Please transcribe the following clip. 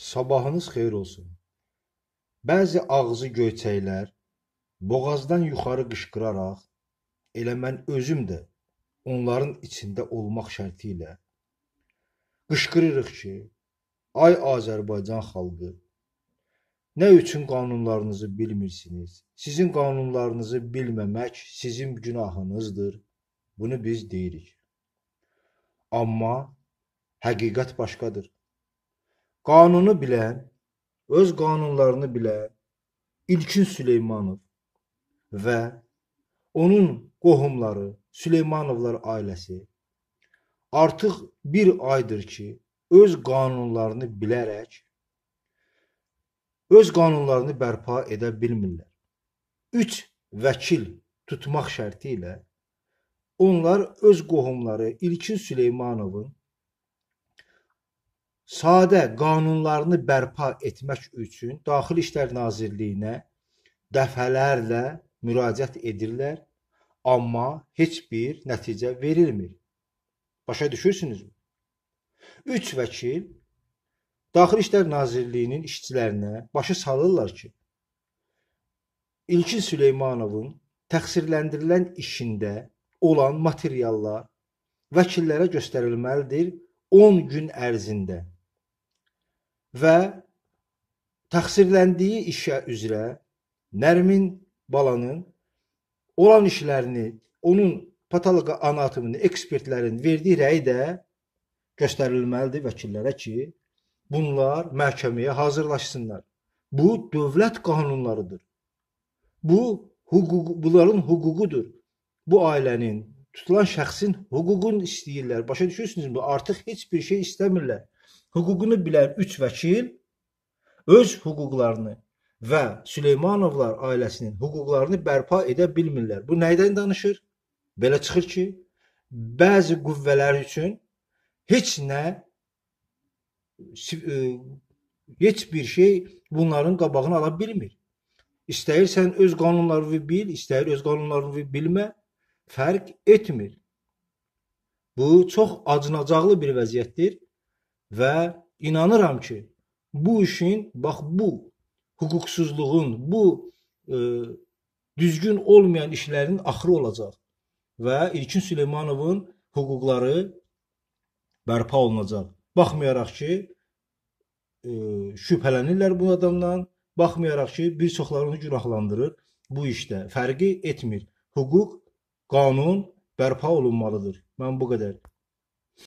Sabahınız xeyir olsun. Bəzi ağzı göyçəklər boğazdan yuxarı qışqıraraq, elə mən özüm də onların içində olmaq şərti ilə qışqırırıq ki, ay Azərbaycan xalqı, nə üçün qanunlarınızı bilmirsiniz? Sizin qanunlarınızı bilməmək sizin günahınızdır. Bunu biz deyirik. Amma həqiqət başqadır. Qanunu bilən, öz qanunlarını bilən İlkin Süleymanov və onun qohumları, Süleymanovlar ailəsi artıq bir aydır ki, öz qanunlarını bilərək öz qanunlarını bərpa edə bilmirlər. 3 vəkil tutmaq şərti ilə onlar öz qohumları İlkin Süleymanovun sadə qanunlarını bərpa etmək üçün Daxili İşlər Nazirliyinə dəfələrlə müraciət edirlər, amma heç bir nəticə verilmir. Başa düşürsünüzmü? 3 vəkil Daxili İşlər Nazirliyinin işçilərinə başa salırlar ki, İlkin Süleymanovun təqsirləndirilən işində olan materiallar vəkillərə göstərilməlidir 10 gün ərzində və təqsirləndiyi işə üzrə Nərmin Balanın olan işlərini, onun patoloqa anatomini ekspertlərin verdiyi rəyi də göstərilməlidir vəkillərə ki, bunlar məhkəməyə hazırlaşsınlar. Bu dövlət qanunlarıdır. Bu hüquq bunların hüququdur. Bu ailənin tutulan şəxsin hüququnu istəyirlər. Başa düşürsünüzmü? Artıq heç bir şey istəmirlər. Hüququnu bilən üç vəkil öz hüquqlarını və Süleymanovlar ailəsinin hüquqlarını bərpa edə bilmirlər. Bu nəydən danışır? Belə çıxır ki, bəzi qüvvələr üçün heç nə e, heç bir şey bunların qabağını ala bilmir. İstəyirsən öz qanunlarını bil, istəyir öz qanunlarını bilmə, fərq etmir. Bu çox acınacaqlı bir vəziyyətdir. Və inanıram ki, bu işin bax bu hüquqsuzluğun, bu ə, e, düzgün olmayan işlərin axırı olacaq və İlkin Süleymanovun hüquqları bərpa olunacaq. Baxmayaraq ki, ə, e, şübhələnirlər bu adamdan, baxmayaraq ki, bir çoxları onu günahlandırır bu işdə. Fərqi etmir. Hüquq, qanun bərpa olunmalıdır. Mən bu qədər